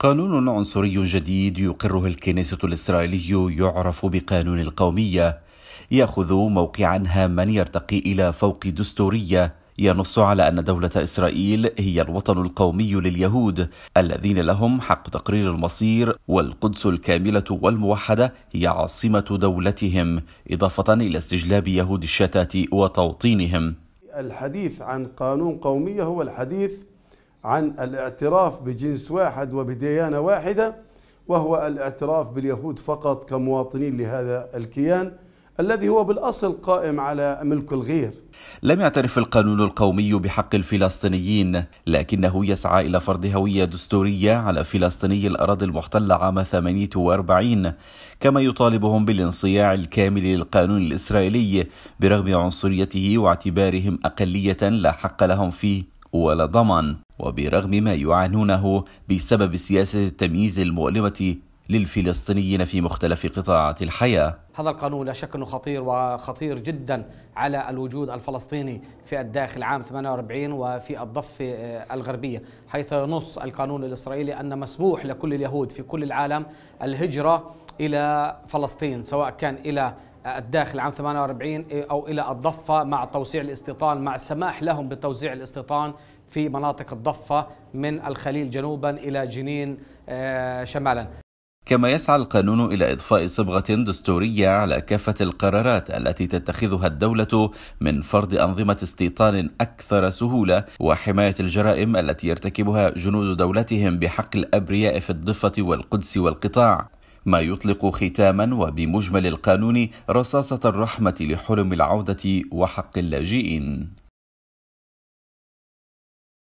قانون عنصري جديد يقره الكنيسة الإسرائيلي يعرف بقانون القومية يأخذ موقعا هاما يرتقي إلى فوق دستورية ينص على أن دولة إسرائيل هي الوطن القومي لليهود الذين لهم حق تقرير المصير والقدس الكاملة والموحدة هي عاصمة دولتهم إضافة إلى استجلاب يهود الشتات وتوطينهم الحديث عن قانون قومية هو الحديث عن الاعتراف بجنس واحد وبديانة واحدة وهو الاعتراف باليهود فقط كمواطنين لهذا الكيان الذي هو بالأصل قائم على ملك الغير لم يعترف القانون القومي بحق الفلسطينيين لكنه يسعى إلى فرض هوية دستورية على فلسطيني الأراضي المحتلة عام 48 كما يطالبهم بالانصياع الكامل للقانون الإسرائيلي برغم عنصريته واعتبارهم أقلية لا حق لهم فيه ولا ضمان وبرغم ما يعانونه بسبب سياسة التمييز المؤلمة للفلسطينيين في مختلف قطاعات الحياة هذا القانون لا شك أنه خطير وخطير جدا على الوجود الفلسطيني في الداخل عام 48 وفي الضفة آه، الغربية حيث ينص القانون الإسرائيلي أن مسموح لكل اليهود في كل العالم الهجرة إلى فلسطين سواء كان إلى الداخل عام 48 إيه، أو إلى الضفة مع توسيع الاستيطان مع السماح لهم بتوزيع الاستيطان في مناطق الضفة من الخليل جنوبا إلى جنين آه، شمالا كما يسعى القانون إلى إضفاء صبغة دستورية على كافة القرارات التي تتخذها الدولة من فرض أنظمة استيطان أكثر سهولة وحماية الجرائم التي يرتكبها جنود دولتهم بحق الأبرياء في الضفة والقدس والقطاع ما يطلق ختاما وبمجمل القانون رصاصة الرحمة لحلم العودة وحق اللاجئين